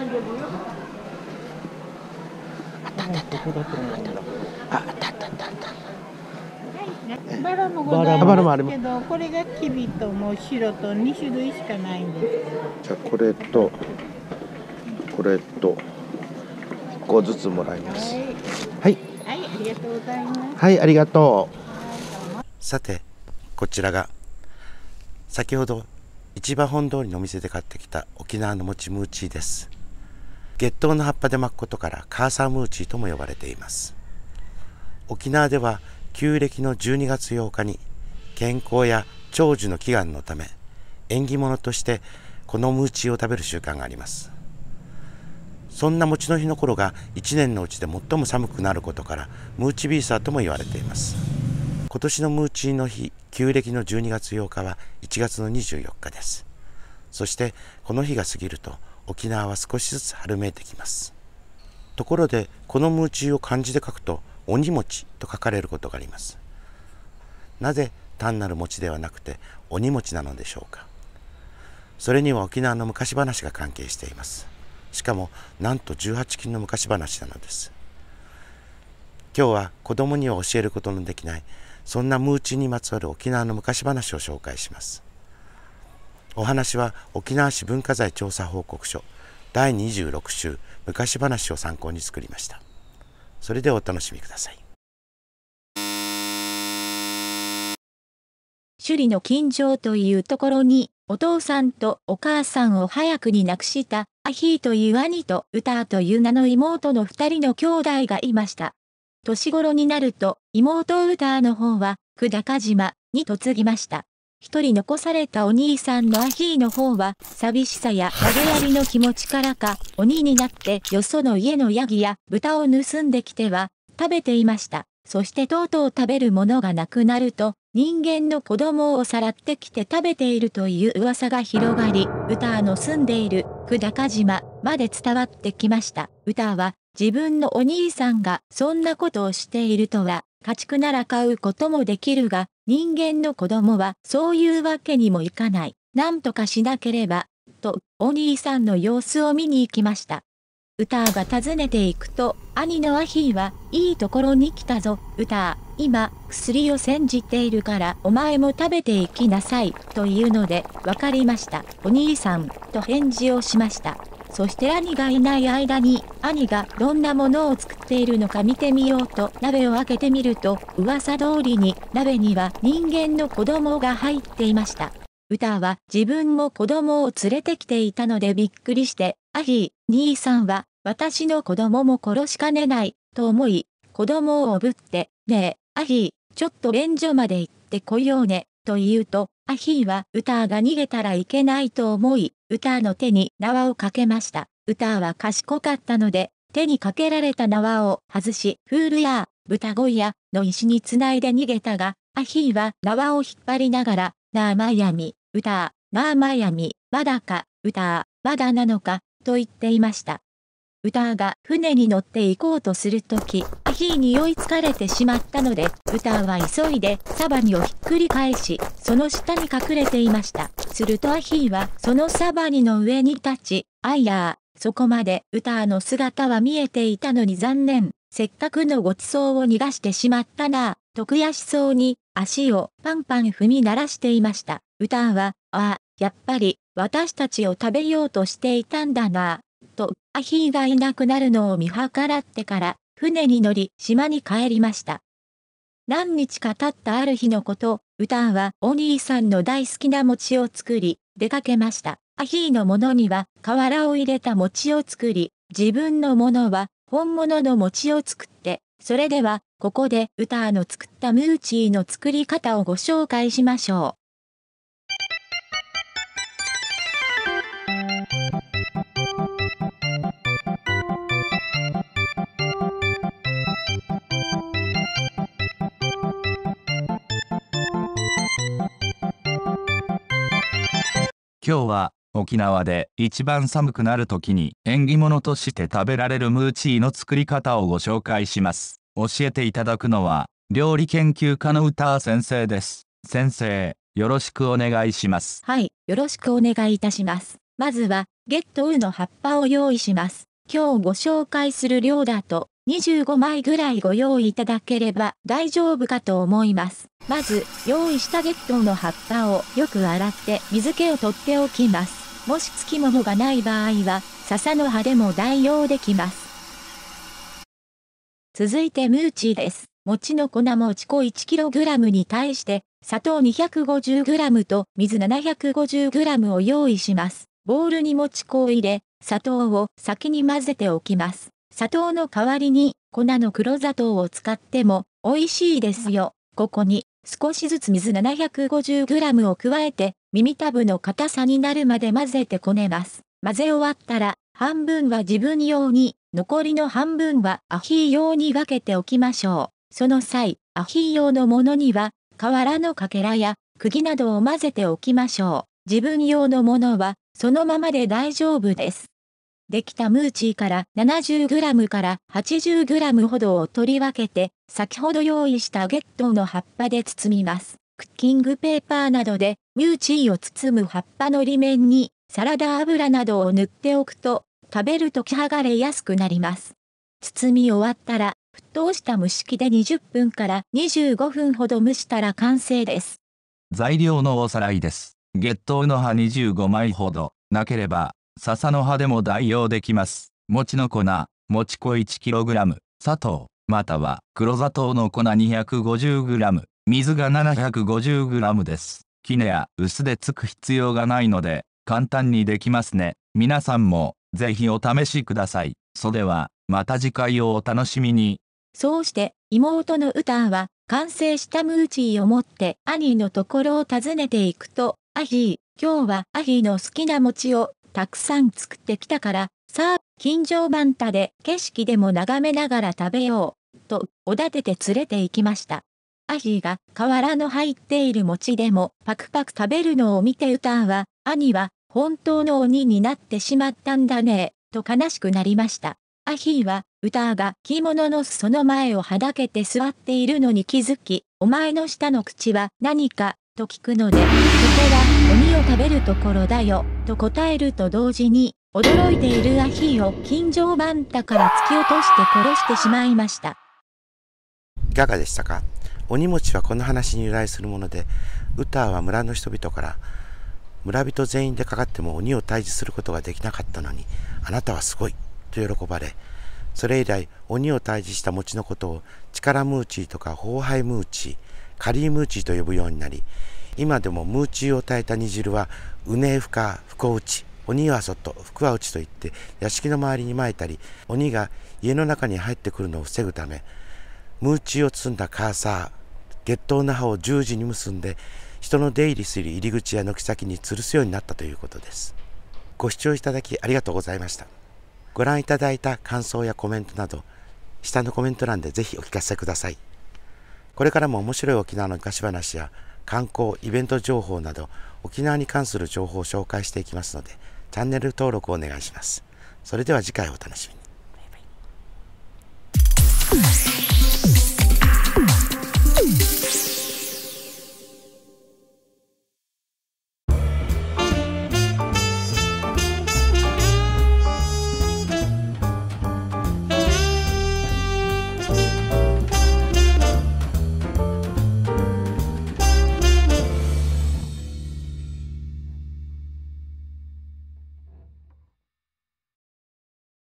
あったあったあったあったあったあったあったバラもございますけどこれがきびともう白と二種類しかないんですじゃこれとこれと一個ずつもらいますはいはい、ありがとうございますはいありがとうさてこちらが先ほど市場本通りのお店で買ってきた沖縄のもちムーチーです月桃の葉っぱで巻くことからカーサームーチーとも呼ばれています沖縄では旧暦の12月8日に健康や長寿の祈願のため縁起物としてこのムーチーを食べる習慣がありますそんな餅の日の頃が1年のうちで最も寒くなることからムーチビーサーとも言われています今年のムーチーの日旧暦の12月8日は1月の24日ですそしてこの日が過ぎると沖縄は少しずつ春めいてきますところでこの夢中を漢字で書くと鬼餅と書かれることがありますなぜ単なる餅ではなくて鬼餅なのでしょうかそれには沖縄の昔話が関係していますしかもなんと18金の昔話なのです今日は子供には教えることのできないそんなムーチンにまつわる沖縄の昔話を紹介しますお話は沖縄市文化財調査報告書第26週昔話を参考に作りましたそれでお楽しみください首里の近所というところにお父さんとお母さんを早くに亡くしたアヒーという兄と歌という名の妹の二人の兄弟がいました。年頃になると妹歌の方は久高島に嫁ぎました。一人残されたお兄さんのアヒーの方は、寂しさや投げやりの気持ちからか、鬼になってよその家のヤギや豚を盗んできては、食べていました。そしてとうとう食べるものがなくなると、人間の子供をさらってきて食べているという噂が広がり、歌の住んでいる久高島まで伝わってきました。歌は自分のお兄さんがそんなことをしているとは家畜なら飼うこともできるが、人間の子供はそういうわけにもいかない。なんとかしなければ、と、お兄さんの様子を見に行きました。ウターが訪ねていくと、兄のアヒーは、いいところに来たぞ、ウター。今、薬を煎じているから、お前も食べていきなさい、というので、わかりました、お兄さん、と返事をしました。そして兄がいない間に、兄がどんなものを作っているのか見てみようと鍋を開けてみると、噂通りに鍋には人間の子供が入っていました。歌は自分も子供を連れてきていたのでびっくりして、アヒー、兄さんは、私の子供も殺しかねない、と思い、子供をおぶって、ねえ、アヒー、ちょっと便所まで行ってこようね、と言うと、アヒーはウターが逃げたらいけないと思い、ウターの手に縄をかけました。ウターは賢かったので、手にかけられた縄を外し、フールや、豚小屋の石につないで逃げたが、アヒーは縄を引っ張りながら、なあマイアミ、ウター、なあマイアミ、まだか、ウター、まだなのか、と言っていました。歌が船に乗って行こうとするとき、アヒーに酔いつかれてしまったので、歌は急いでサバニをひっくり返し、その下に隠れていました。するとアヒーはそのサバニの上に立ち、あいやー、そこまで歌の姿は見えていたのに残念。せっかくのごちそうを逃がしてしまったなぁ、と悔しそうに足をパンパン踏み鳴らしていました。歌は、ああ、やっぱり私たちを食べようとしていたんだなぁ。と、アヒーがいなくなるのを見計らってから、船に乗り島に帰りました。何日か経ったある日のこと、ウタンはお兄さんの大好きな餅を作り、出かけました。アヒーのものには瓦を入れた餅を作り、自分のものは本物の餅を作って、それではここでウターの作ったムーチーの作り方をご紹介しましょう。今日は沖縄で一番寒くなる時に縁起物として食べられるムーチーの作り方をご紹介します。教えていただくのは料理研究家の歌先生です。先生、よろしくお願いします。はい、よろしくお願いいたします。まずはゲットウの葉っぱを用意します。今日ご紹介する量だと25枚ぐらいご用意いただければ大丈夫かと思います。まず、用意したゲットの葉っぱをよく洗って水気を取っておきます。もし付き物がない場合は、笹の葉でも代用できます。続いてムーチーです。餅の粉もち粉 1kg に対して、砂糖 250g と水 750g を用意します。ボウルにもち粉を入れ、砂糖を先に混ぜておきます。砂糖の代わりに粉の黒砂糖を使っても美味しいですよ。ここに少しずつ水 750g を加えて耳たぶの硬さになるまで混ぜてこねます。混ぜ終わったら半分は自分用に、残りの半分はアヒー用に分けておきましょう。その際、アヒー用のものには瓦のかけらや釘などを混ぜておきましょう。自分用のものはそのままで大丈夫です。できたムーチーから 70g から 80g ほどを取り分けて、先ほど用意したゲットの葉っぱで包みます。クッキングペーパーなどで、ムーチーを包む葉っぱの裏面に、サラダ油などを塗っておくと、食べるとき剥がれやすくなります。包み終わったら、沸騰した蒸し器で20分から25分ほど蒸したら完成です。材料のおさらいです。月桃の葉25枚ほど、なければ笹の葉でも代用できます。餅の粉、餅粉 1kg、砂糖、または黒砂糖の粉 250g、水が 750g です。絹や薄でつく必要がないので、簡単にできますね。皆さんも、ぜひお試しください。それは、また次回をお楽しみに。そうして、妹のウタンは、完成したムーチーを持って兄のところを訪ねていくと、アヒー、今日はアヒーの好きな餅をたくさん作ってきたから、さあ、近所ンタで景色でも眺めながら食べよう、と、おだてて連れて行きました。アヒーが瓦の入っている餅でもパクパク食べるのを見てウタンは、兄は本当の鬼になってしまったんだね、と悲しくなりました。アヒーは、ウターが着物の裾の前をはだけて座っているのに気づき、お前の下の口は何か、と聞くので、そこは鬼を食べるところだよ、と答えると同時に、驚いているアヒーを金城バンタから突き落として殺してしまいました。いかがでしたか鬼餅はこの話に由来するもので、ウターは村の人々から、村人全員でかかっても鬼を退治することができなかったのに、あなたはすごい、と喜ばれ、それ以来、鬼を退治した餅のことを、力ムーチーとかホ廃ムーチー、カリームーチーと呼ぶようになり、今でもムーチーを耐えた煮汁はうねふかふこうち鬼はそっと福はちといって屋敷の周りに撒いたり鬼が家の中に入ってくるのを防ぐためムーチーを包んだカーサー月頭の葉を十字に結んで人の出入りする入り口や軒先に吊るすようになったということですご視聴いただきありがとうございましたご覧いただいた感想やコメントなど下のコメント欄でぜひお聞かせくださいこれからも面白い沖縄の昔話や観光、イベント情報など沖縄に関する情報を紹介していきますのでチャンネル登録をお願いします。それでは次回お楽しみに。バイバイ